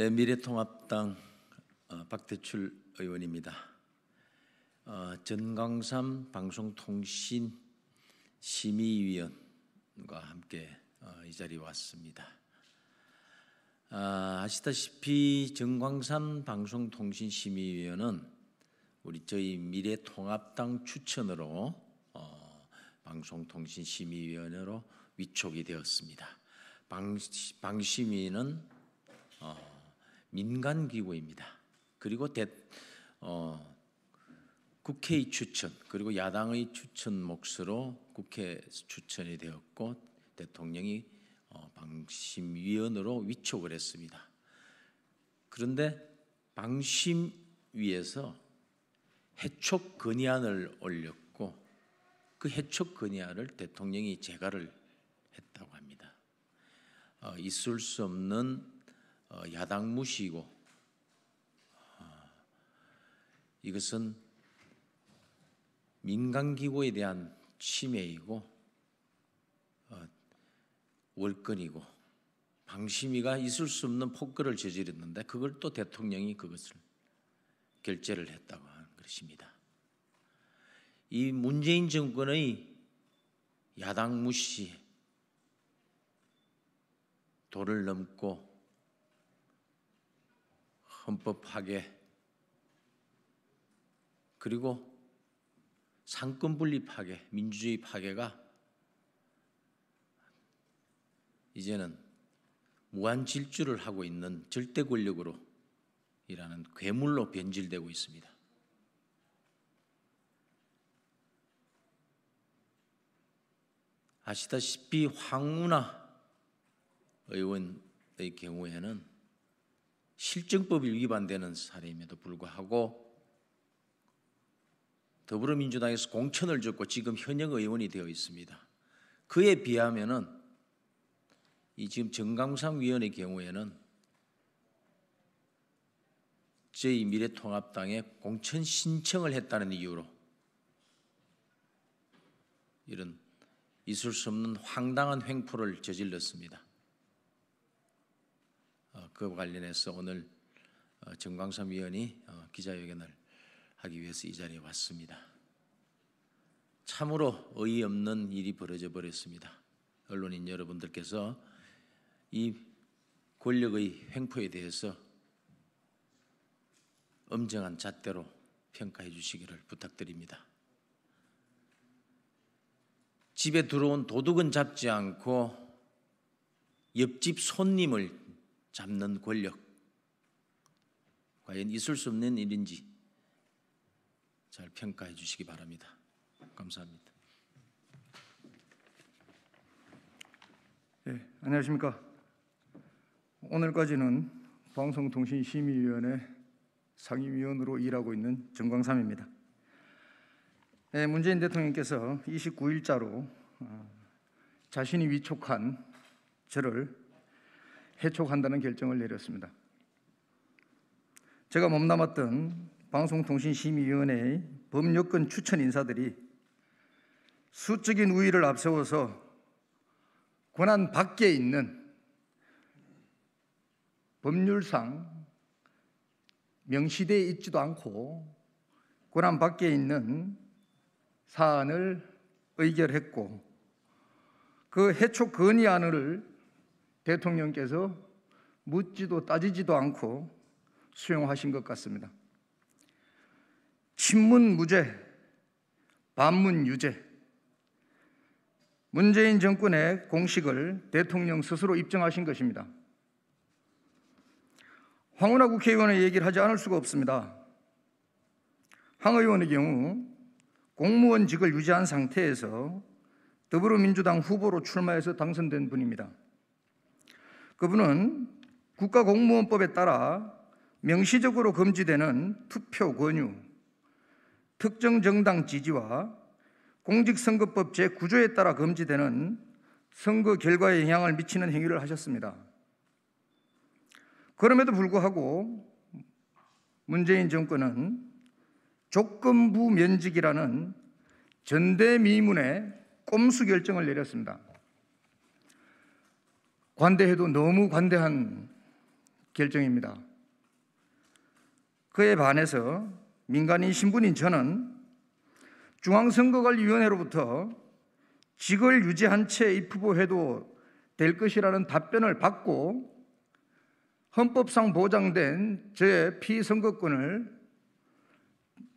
네, 미래통합당 어, 박대출 의원입니다. 어, 전강삼 방송통신 심의위원과 함께 어, 이 자리에 왔습니다. 아, 시다시피 전광삼 방송통신심의위원은 우리 저희 미래통합당 추천으로 어, 방송통신심의위원으로 위촉이 되었습니다. 방, 방심위는 어, 민간 기구입니다. 그리고 대, 어, 국회의 추천 그리고 야당의 추천 몫으로 국회 추천이 되었고 대통령이 어, 방심위원으로 위촉을 했습니다. 그런데 방심위에서 해촉 건의안을 올렸고 그 해촉 건의안을 대통령이 제거를 했다고 합니다. 어, 있을 수 없는 어, 야당 무시이고 어, 이것은 민간기구에 대한 침해이고 어, 월권이고 방심위가 있을 수 없는 폭거를 저지르는데 그걸 또 대통령이 그것을 결재를 했다고 하는 것입니다. 이 문재인 정권의 야당 무시 도를 넘고 헌법 파괴 그리고 상권 분립 파괴, 민주주의 파괴가 이제는 무한 질주를 하고 있는 절대 권력으로 일하는 괴물로 변질되고 있습니다. 아시다시피 황운하 의원의 경우에는 실증법이 위반되는 사례임에도 불구하고 더불어민주당에서 공천을 줬고 지금 현역 의원이 되어 있습니다. 그에 비하면은 이 지금 정강상 위원의 경우에는 제2 미래통합당에 공천 신청을 했다는 이유로 이런 있을 수 없는 황당한 횡포를 저질렀습니다. 그 관련해서 오늘 어, 정광삼 위원이 어, 기자회견을 하기 위해서 이 자리에 왔습니다. 참으로 어이없는 일이 벌어져 버렸습니다. 언론인 여러분들께서 이 권력의 횡포에 대해서 엄정한 잣대로 평가해 주시기를 부탁드립니다. 집에 들어온 도둑은 잡지 않고 옆집 손님을 잡는 권력 과연 있을 수 없는 일인지 잘 평가해 주시기 바랍니다. 감사합니다. 네, 안녕하십니까. 오늘까지는 방송통신심의위원회 상임위원으로 일하고 있는 정광삼입니다. 네, 문재인 대통령께서 29일자로 어, 자신이 위촉한 저를 해촉한다는 결정을 내렸습니다. 제가 몸담았던 방송통신심의위원회의 법률권 추천 인사들이 수적인 우위를 앞세워서 권한 밖에 있는 법률상 명시되어 있지도 않고 권한 밖에 있는 사안을 의결했고 그 해촉 건의안을 대통령께서 묻지도 따지지도 않고 수용하신 것 같습니다. 친문 무죄, 반문 유죄. 문재인 정권의 공식을 대통령 스스로 입증하신 것입니다. 황운하 국회의원의 얘기를 하지 않을 수가 없습니다. 황 의원의 경우 공무원직을 유지한 상태에서 더불어민주당 후보로 출마해서 당선된 분입니다. 그분은 국가공무원법에 따라 명시적으로 금지되는 투표 권유, 특정 정당 지지와 공직선거법 제9조에 따라 금지되는 선거 결과에 영향을 미치는 행위를 하셨습니다. 그럼에도 불구하고 문재인 정권은 조건부 면직이라는 전대미문의 꼼수 결정을 내렸습니다. 관대해도 너무 관대한 결정입니다. 그에 반해서 민간인 신분인 저는 중앙선거관리위원회로부터 직을 유지한 채 입후보해도 될 것이라는 답변을 받고 헌법상 보장된 저의 피선거권을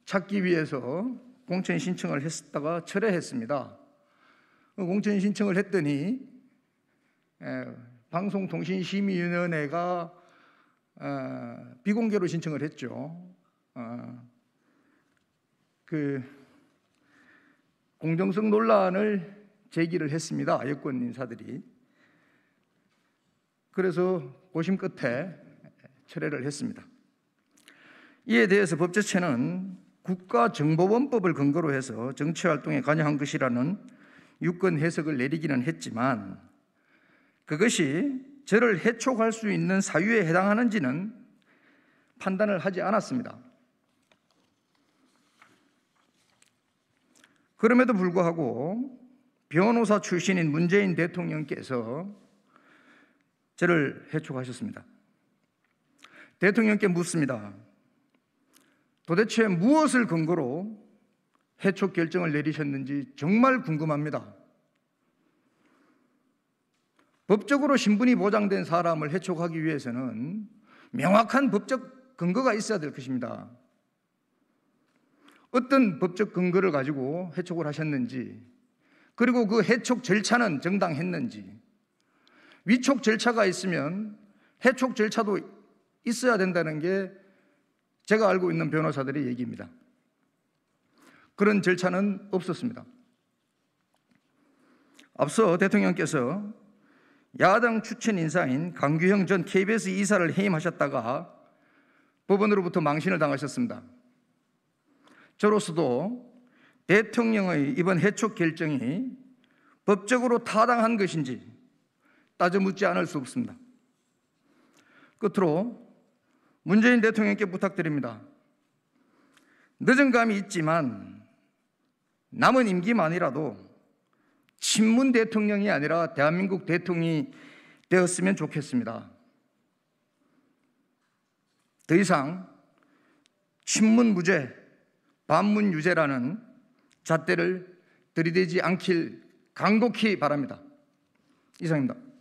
찾기 위해서 공천 신청을 했다가 철회했습니다. 그 공천 신청을 했더니 방송통신심의위원회가 어, 비공개로 신청을 했죠. 어, 그 공정성 논란을 제기를 했습니다. 여권 인사들이. 그래서 고심 끝에 철회를 했습니다. 이에 대해서 법제체는 국가정보원법을 근거로 해서 정치활동에 관여한 것이라는 유권 해석을 내리기는 했지만 그것이 저를 해촉할 수 있는 사유에 해당하는지는 판단을 하지 않았습니다. 그럼에도 불구하고 변호사 출신인 문재인 대통령께서 저를 해촉하셨습니다. 대통령께 묻습니다. 도대체 무엇을 근거로 해촉 결정을 내리셨는지 정말 궁금합니다. 법적으로 신분이 보장된 사람을 해촉하기 위해서는 명확한 법적 근거가 있어야 될 것입니다. 어떤 법적 근거를 가지고 해촉을 하셨는지, 그리고 그 해촉 절차는 정당했는지, 위촉 절차가 있으면 해촉 절차도 있어야 된다는 게 제가 알고 있는 변호사들의 얘기입니다. 그런 절차는 없었습니다. 앞서 대통령께서 야당 추천 인사인 강규형 전 KBS 이사를 해임하셨다가 법원으로부터 망신을 당하셨습니다. 저로서도 대통령의 이번 해촉 결정이 법적으로 타당한 것인지 따져 묻지 않을 수 없습니다. 끝으로 문재인 대통령께 부탁드립니다. 늦은 감이 있지만 남은 임기만이라도 친문 대통령이 아니라 대한민국 대통령이 되었으면 좋겠습니다. 더 이상 친문 무죄, 반문 유죄라는 잣대를 들이대지 않길 간곡히 바랍니다. 이상입니다.